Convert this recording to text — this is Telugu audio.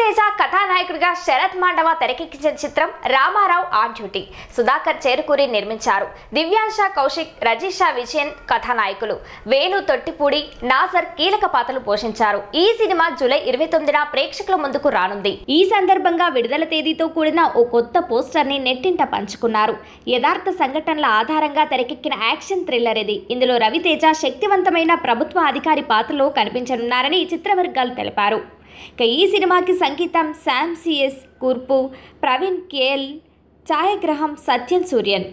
తేజ కథానాయకుడిగా శరత్ మాండవ తెరకెక్కించిన చిత్రం రామారావు ఆన్ డ్యూటీ సుధాకర్ చేరుకూరి నిర్మించారు దివ్యాంశ కౌశిక్ రజీషా విజయన్ కథానాయకులు వేణు తొట్టిపూడి నాజర్ కీలక పాత్రలు పోషించారు ఈ సినిమా జూలై ఇరవై తొమ్మిదిన ప్రేక్షకుల ముందుకు రానుంది ఈ సందర్భంగా విడుదల తేదీతో కూడిన ఓ కొత్త పోస్టర్ ని నెట్టింట పంచుకున్నారు యథార్థ సంఘటనల ఆధారంగా తెరకెక్కిన యాక్షన్ థ్రిల్లర్ ఇది ఇందులో రవితేజ శక్తివంతమైన ప్రభుత్వ అధికారి పాత్రలో కనిపించనున్నారని చిత్రవర్గాలు తెలిపారు ఇక ఈ సినిమాకి సంగీతం శామ్ సిఎస్ కూర్పు ప్రవీణ్ కేఎల్ ఛాయాగ్రహం సత్యన్ సూర్యన్